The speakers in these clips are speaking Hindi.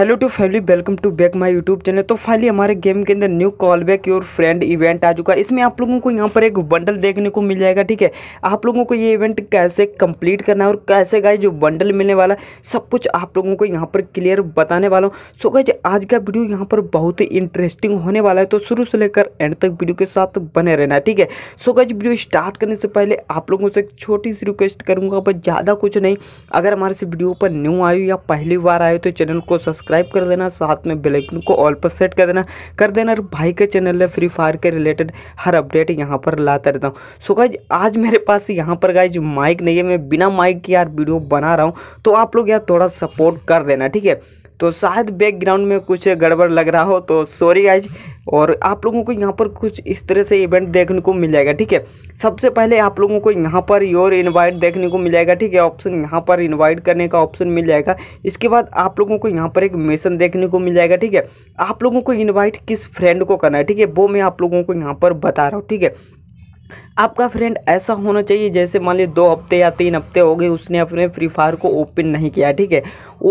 hello to family welcome to back my YouTube channel तो फाइनली हमारे गेम के अंदर new call back your friend event आ चुका है इसमें आप लोगों को यहाँ पर एक बंडल देखने को मिल जाएगा ठीक है आप लोगों को ये इवेंट कैसे कंप्लीट करना है और कैसे गए जो बंडल मिलने वाला सब कुछ आप लोगों को यहाँ पर क्लियर बताने वाला हूँ सो गाइज आज का वीडियो यहाँ पर बहुत ही इंटरेस्टिंग होने वाला है तो शुरू से लेकर एंड तक वीडियो के साथ बने रहना है ठीक है सो गाइज वीडियो स्टार्ट करने से पहले आप लोगों से एक छोटी सी रिक्वेस्ट करूँगा पर ज़्यादा कुछ नहीं अगर हमारे से वीडियो पर न्यू आयो या पहली बार आयो तो चैनल को सब्सक्राइब सब्सक्राइब कर देना साथ में बेलाइकन को ऑल पर सेट कर देना कर देना और भाई के चैनल है फ्री फायर के रिलेटेड हर अपडेट यहाँ पर लाता रहता हूँ सो गाइज आज मेरे पास यहाँ पर गाइज माइक नहीं है मैं बिना माइक के यार वीडियो बना रहा हूँ तो आप लोग यार थोड़ा सपोर्ट कर देना ठीक है तो शायद बैकग्राउंड में कुछ गड़बड़ लग रहा हो तो सॉरी गाइज और आप लोगों को यहाँ पर कुछ इस तरह से इवेंट देखने को मिल जाएगा ठीक है सबसे पहले आप लोगों को यहाँ पर योर इनवाइट देखने को मिल जाएगा ठीक है ऑप्शन यहाँ पर इनवाइट करने का ऑप्शन मिल जाएगा इसके बाद आप लोगों को यहाँ पर एक मेसन देखने को मिल जाएगा ठीक है आप लोगों को इन्वाइट किस फ्रेंड को करना है ठीक है वो मैं आप लोगों को यहाँ पर बता रहा हूँ ठीक है आपका फ्रेंड ऐसा होना चाहिए जैसे मान लीजिए दो हफ्ते या तीन हफ्ते हो गए उसने अपने फ्री फायर को ओपन नहीं किया ठीक है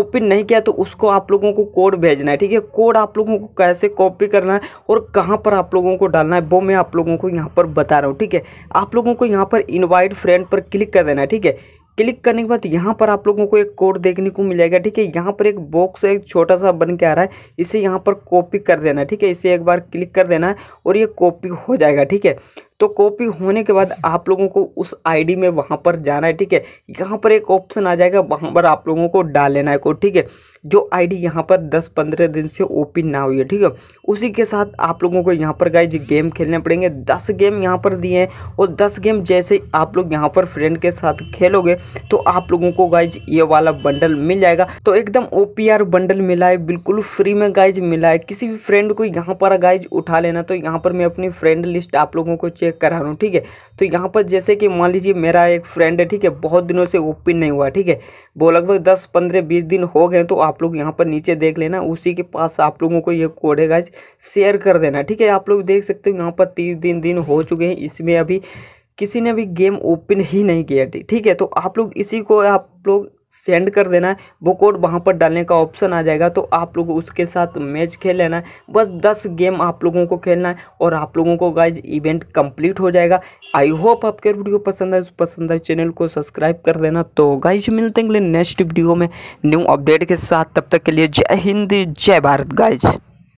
ओपन नहीं किया तो उसको आप लोगों को कोड भेजना है ठीक है कोड आप लोगों को कैसे कॉपी करना है और कहाँ पर आप लोगों को डालना है वो मैं आप लोगों को यहाँ पर बता रहा हूँ ठीक है आप लोगों को यहाँ पर इन्वाइट फ्रेंड पर क्लिक कर देना है ठीक है क्लिक करने के बाद यहाँ पर आप लोगों को एक कोड देखने को मिल जाएगा ठीक है यहाँ पर एक बॉक्स एक छोटा सा बन के आ रहा है इसे यहाँ पर कॉपी कर देना ठीक है इसे एक बार क्लिक कर देना है और ये कॉपी हो जाएगा ठीक है तो कॉपी होने के बाद आप लोगों को उस आईडी में वहाँ पर जाना है ठीक है यहाँ पर एक ऑप्शन आ जाएगा वहाँ पर आप लोगों को डाल लेना है को ठीक है जो आईडी यहाँ पर दस पंद्रह दिन से ओपन ना हुई है ठीक है उसी के साथ आप लोगों को यहाँ पर गाइज गेम खेलने पड़ेंगे दस गेम यहाँ पर दिए हैं और दस गेम जैसे आप लोग यहाँ पर फ्रेंड के साथ खेलोगे तो आप लोगों को गाइज ये वाला बंडल मिल जाएगा तो एकदम ओ बंडल मिला है बिल्कुल फ्री में गाइज मिला है किसी भी फ्रेंड को यहाँ पर गाइज उठा लेना तो यहाँ पर मैं अपनी फ्रेंड लिस्ट आप लोगों को चेक चेक करा रहा हूँ ठीक है तो यहाँ पर जैसे कि मान लीजिए मेरा एक फ्रेंड है ठीक है बहुत दिनों से ओपन नहीं हुआ ठीक है वो लगभग दस पंद्रह बीस दिन हो गए तो आप लोग यहाँ पर नीचे देख लेना उसी के पास आप लोगों को ये कोड है गाइज शेयर कर देना ठीक है आप लोग देख सकते हो यहाँ पर तीस दिन दिन हो चुके हैं इसमें अभी किसी ने भी गेम ओपन ही नहीं किया ठीक है तो आप लोग इसी को आप लोग सेंड कर देना है वो कोड वहाँ पर डालने का ऑप्शन आ जाएगा तो आप लोग उसके साथ मैच खेल लेना है बस दस गेम आप लोगों को खेलना है और आप लोगों को गाइज इवेंट कंप्लीट हो जाएगा आई होप आपके वीडियो पसंद आए पसंद आए चैनल को सब्सक्राइब कर देना तो गाइज मिलते हैं नेक्स्ट वीडियो में न्यू अपडेट के साथ तब तक के लिए जय हिंद जय भारत गाइज